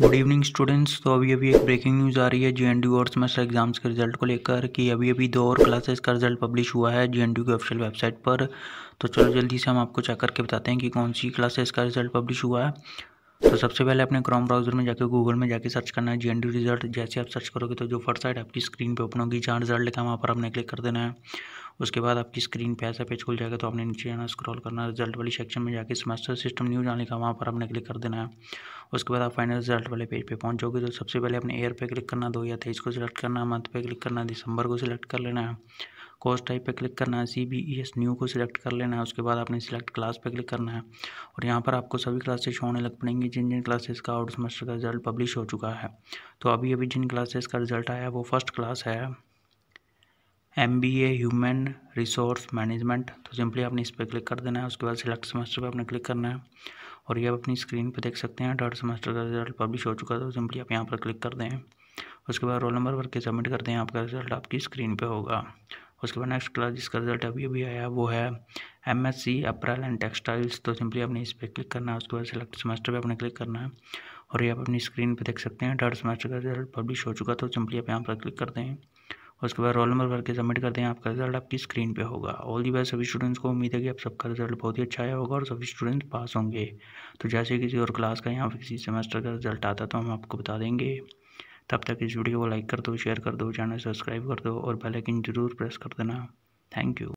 good evening students तो अभी अभी एक ब्रेकिंग न्यूज़ आ रही है जे एन डी और सेमेस्टर एग्जाम्स के रिजल्ट को लेकर कि अभी अभी दो और क्लासेस का रिजल्ट पब्लिश हुआ है जे एन डी की ऑफिशियल वेबसाइट पर तो चलो जल्दी से हम आपको चेक करके बताते हैं कि कौन सी क्लासेस का रिजल्ट पब्लिश हुआ है तो सबसे पहले अपने क्रोम ब्राउजर में जाकर गूगल में जाकर सर्च करना है जी रिजल्ट जैसे आप सर्च करोगे तो जो फर्स्ट साइड आपकी स्क्रीन पर ओपन होगी जहाँ रिजल्ट लिखा है वहाँ पर आपने क्लिक कर देना है उसके बाद आपकी स्क्रीन पे ऐसा पेज खुल जाएगा तो आपने नीचे जाना स्क्रॉल करना रिजल्ट वाली सेक्शन में जाकर सेमेस्टर सिस्टम न्यू जाने का वहाँ पर आपने क्लिक कर देना है उसके बाद आप फाइनल रिजल्ट वाले पेज पे पहुँच जाओगे तो सबसे पहले अपने ईयर पे क्लिक करना दो या तेईस को सिलेक्ट करना है मंथ पे क्लिक करना दिसंबर को सिलेक्ट कर लेना है कोर्स टाइप पे क्लिक करना है C B E S new को सिलेक्ट कर लेना है उसके बाद आपने सिलेक्ट क्लास पे क्लिक करना है और यहाँ पर आपको सभी क्लासेस होने लग पड़ेंगी जिन जिन क्लासेस का आउट सेमेस्टर का रिजल्ट पब्लिश हो चुका है तो अभी अभी जिन क्लासेस का रिजल्ट आया वो फर्स्ट क्लास है M B A human resource management तो सिंपली आपने इस पर क्लिक कर देना है उसके बाद सिलेक्ट सेमेस्टर पर आपने क्लिक करना है और ये आप अपनी स्क्रीन पर देख सकते हैं थर्ड सेमेस्टर का रिजल्ट पब्लिश हो चुका है तो सिंपली आप यहाँ पर क्लिक कर दें उसके बाद रोल नंबर भर के सबमिट करते हैं आपका रिजल्ट आपकी स्क्रीन पर होगा उसके बाद नेक्स्ट क्लास जिसका रिजल्ट अभी अभी आया वो है M S C apparel and textiles तो सिंपली आपने इस पर क्लिक करना है उसके बाद सिलेक्ट सेमेस्टर पर आपने क्लिक करना है और ये आप अपनी स्क्रीन पर देख सकते हैं थर्ड सेमेस्टर का रिजल्ट पब्लिश हो चुका तो सिंपली आप यहाँ पर क्लिक कर दें और उसके बाद रोल नंबर भर के सबमिट कर दें आपका रिजल्ट आपकी स्क्रीन पे होगा ऑल दी बेस्ट सभी स्टूडेंट्स को उम्मीद है कि आप सबका रिजल्ट बहुत ही अच्छा आया होगा और सभी स्टूडेंट्स पास होंगे तो जैसे किसी और क्लास का या किसी सेमेस्टर का रिजल्ट आता तो हम आपको बता देंगे तब तक इस वीडियो को लाइक कर दो शेयर कर दो चैनल सब्सक्राइब कर दो और बेल आइकन जरूर प्रेस कर देना थैंक यू